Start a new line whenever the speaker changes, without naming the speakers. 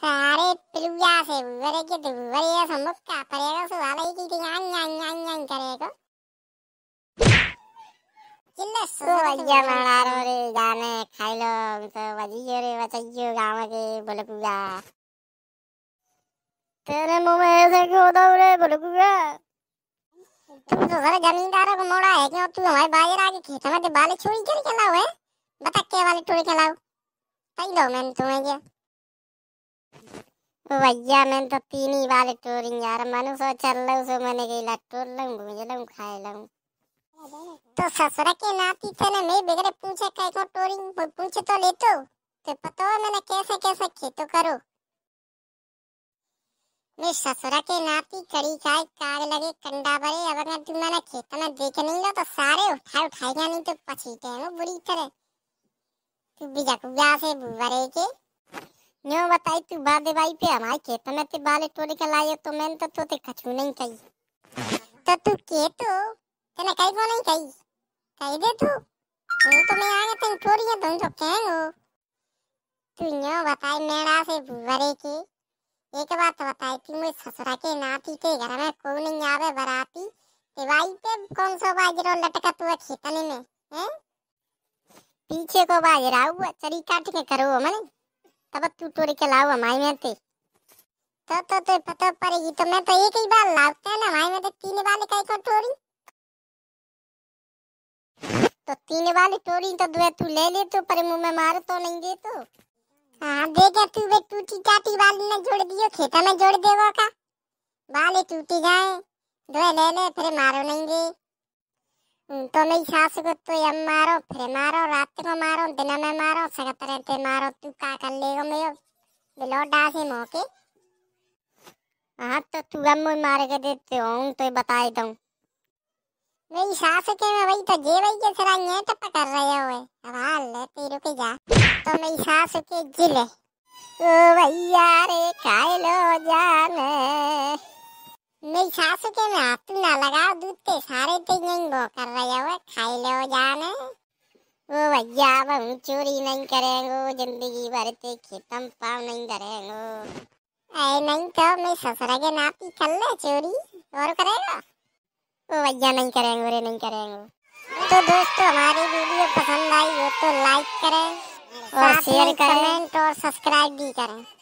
सारे पिलुया से वरे के वरे समुक्का परेगा सो वाला ही की यान यान यान यान करेगा चिल्ला सो भैया मारा रो रे जाने खाई लो तो वजियो रे बचाइयो गांव के बुलकुया तेरे मुंह में ऐसे क्यों दो रे बुलकुया तुम तो जरा जमींदारों को मोड़ा है क्यों तू हमारे बाजार आके खेत में तो बाले छोड़ी कर खिलाओ है बता के वाले छोड़ी खिलाओ सही लो मैंने तुम्हें ये भैया मैं तो तीन ही बार टूरिंग यार मनु सो चल लूँ सो मैंने गई टूर लूँ भूज लूँ खाए लूँ तो ससुरा के नाती थे ना नहीं बिगड़े पूछे कई को टूरिंग पूछे तो ले तो तो पता है मैंने कैसे कैसे खेतो करो मैं ससुरा के नाती कड़ी चाय काग लगे कंडा भरे अब अगर तुम मैंने खेत में देख नहीं लो तो सारे उठाए उठाएगा नहीं तो पछीते हैं वो बुरी तरह तू बिजक से भरे के न्यू बताई तू बादे भाई पे हमारे खेत में ते बाले टोरी के लायो तो मैंने तो तो ते कछु नहीं कही तो तू के तो तने कही को नहीं कही कही दे तू नहीं तो मैं आगे तेरी टोरी है दोनों तो कहेंगो तू न्यू बताई मेरा से बुवरे के एक बात बताई तू मुझे ससुरा के नाती के घर में कौन नहीं आवे बराती ते भाई पे कौन सा बाजरो लटका तू खेतने में हैं पीछे को बाजरा हुआ चरी काट के करो मैंने तब तू तोरे के लाओ हमारे में ते तो तो तो पता तो, तो, पड़ेगी तो मैं तो एक ही बार लाता है ना हमारे में तो तीन बार लेकर को टोरी तो तीन वाले टोरी तो दुआ तू ले ले तो पर मुंह में मार तो नहीं दे तो हाँ देखा तू बे टूटी चाटी वाली ने जोड़ दियो खेता में जोड़ देगा का बाले टूटी जाए दुआ ले ले फिर मारो नहीं दे तुम्हें तो सास को तो ये मारो फिर मारो रात को मारो दिन में मारो सगत रहते मारो तू का कर लेगो मेरे बिलो डासी मोके हाँ तो तू हम मार के देते हो तो बताए दो मेरी सास के में वही तो जे वही के सरा ये तो पकड़ रहे हो अब हाल ले तेरे के जा तो मेरी सास के जिले ओ भैया रे खाए लो जाने मेरी सासू के में हाथ ना लगा दूध के सारे ते नहीं बो कर रहे हो खाई लो जाने वो भैया अब हम चोरी नहीं करेंगे जिंदगी भर ते खेतम पाव नहीं करेंगे ऐ नहीं तो मैं ससुर के नाती कर ले चोरी और करेगा वो भैया नहीं करेंगे रे नहीं करेंगे तो दोस्तों हमारी वीडियो पसंद आई हो तो लाइक करें और शेयर करें और सब्सक्राइब भी करें